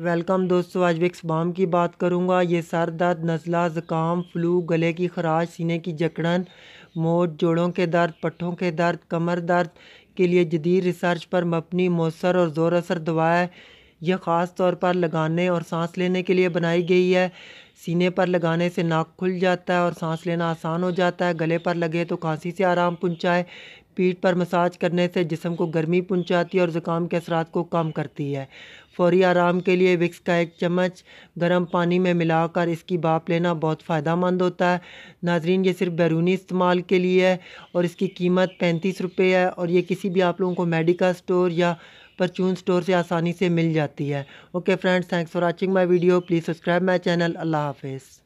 Welcome दोस्तों आज Vicks balm की बात करूंगा ये सर दर्द नज़ला ज़ुकाम फ्लू गले की खराश सीने की जकड़न मोट जोड़ों के दर्द पट्ठों के दर्द कमर दर्द के लिए जदीद रिसर्च पर मबनी मौसर और ज़ोर असर दवाएँ यह ख़ास तौर पर लगाने और सांस लेने के लिए बनाई गई है सीने पर लगाने से नाक खुल जाता है और सांस लेना आसान हो जाता है गले पर लगे तो खांसी से आराम पहुँचाए पीठ पर मसाज करने से जिसम को गर्मी पहुँचाती है और ज़ुकाम के असरात को कम करती है फौरी आराम के लिए विक्स का एक चम्मच गर्म पानी में मिलाकर इसकी बाप लेना बहुत फ़ायदा मंद होता है नाजरीन ये सिर्फ बैरूनी इस्तेमाल के लिए है और इसकी कीमत पैंतीस रुपये है और ये किसी भी आप लोगों को मेडिकल स्टोर या परचून स्टोर से आसानी से मिल जाती है okay friends thanks for watching my video please subscribe my channel अल्लाह Office.